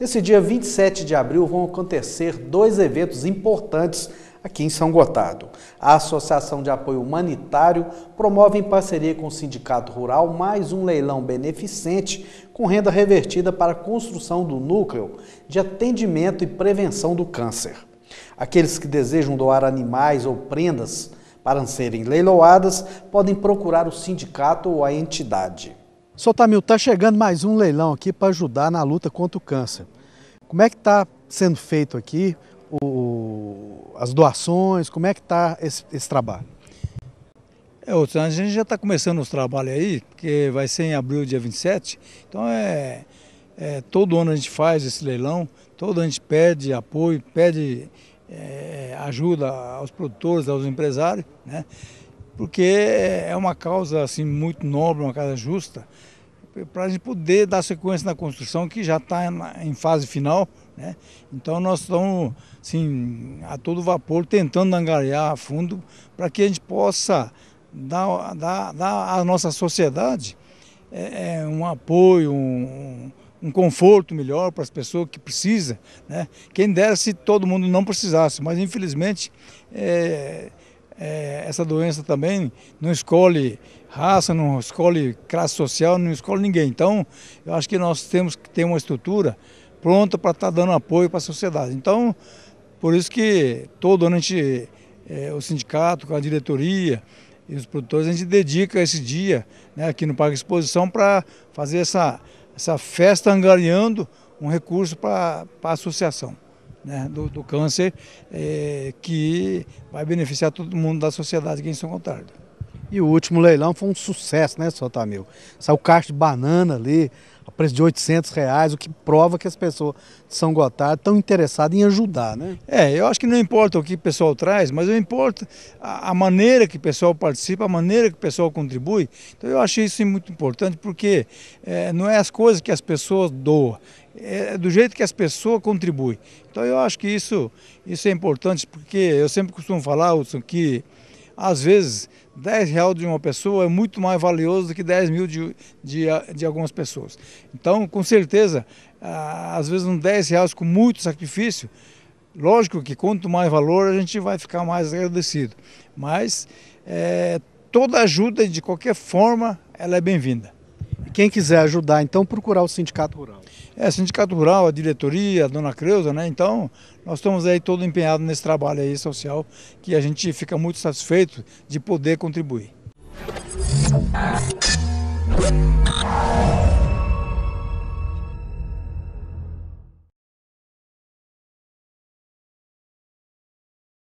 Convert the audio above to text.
Nesse dia 27 de abril vão acontecer dois eventos importantes aqui em São Gotardo. A Associação de Apoio Humanitário promove em parceria com o Sindicato Rural mais um leilão beneficente com renda revertida para a construção do núcleo de atendimento e prevenção do câncer. Aqueles que desejam doar animais ou prendas para serem leiloadas podem procurar o sindicato ou a entidade. Tamil, está chegando mais um leilão aqui para ajudar na luta contra o câncer. Como é que está sendo feito aqui o, as doações, como é que está esse, esse, trabalho? É, a gente já está começando os trabalhos aí, porque vai ser em abril, dia 27, então é, é todo ano a gente faz esse leilão, todo ano a gente pede apoio, pede é, ajuda aos produtores, aos empresários, né? porque é uma causa assim muito nobre, uma causa justa, para a gente poder dar sequência na construção que já está em fase final. Né? Então nós estamos assim, a todo vapor tentando angariar a fundo para que a gente possa dar, dar, dar à nossa sociedade é, é um apoio, um, um conforto melhor para as pessoas que precisam. Né? Quem dera se todo mundo não precisasse, mas infelizmente é, é, essa doença também não escolhe raça, não escolhe classe social, não escolhe ninguém. Então, eu acho que nós temos que ter uma estrutura pronta para estar tá dando apoio para a sociedade. Então, por isso que todo ano a gente, é, o sindicato, com a diretoria e os produtores, a gente dedica esse dia né, aqui no Parque Exposição para fazer essa, essa festa angariando um recurso para a associação né, do, do, câncer, é, que vai beneficiar todo mundo da sociedade aqui em São Gotardo. E o último leilão foi um sucesso, né, Sotamil? Saiu caixa de banana ali, a preço de 800 reais, o que prova que as pessoas de São Gotardo estão interessadas em ajudar, né? É, eu acho que não importa o que o pessoal traz, mas importa a, a maneira que o pessoal participa, a maneira que o pessoal contribui. Então eu achei isso muito importante, porque é, não é as coisas que as pessoas doam, é, é do jeito que as pessoas contribuem. Então eu acho que isso, isso é importante, porque eu sempre costumo falar, Wilson, que às vezes 10 reais de uma pessoa é muito mais valioso do que 10 mil de, de, de algumas pessoas. Então, com certeza, às vezes um 10 reais com muito sacrifício, lógico que quanto mais valor a gente vai ficar mais agradecido. Mas é, toda ajuda, de qualquer forma, ela é bem-vinda. Quem quiser ajudar, então, procurar o Sindicato Rural. É, Sindicato Rural, a diretoria, a dona Creuza, né? Então, nós estamos aí todo empenhado nesse trabalho aí social que a gente fica muito satisfeito de poder contribuir.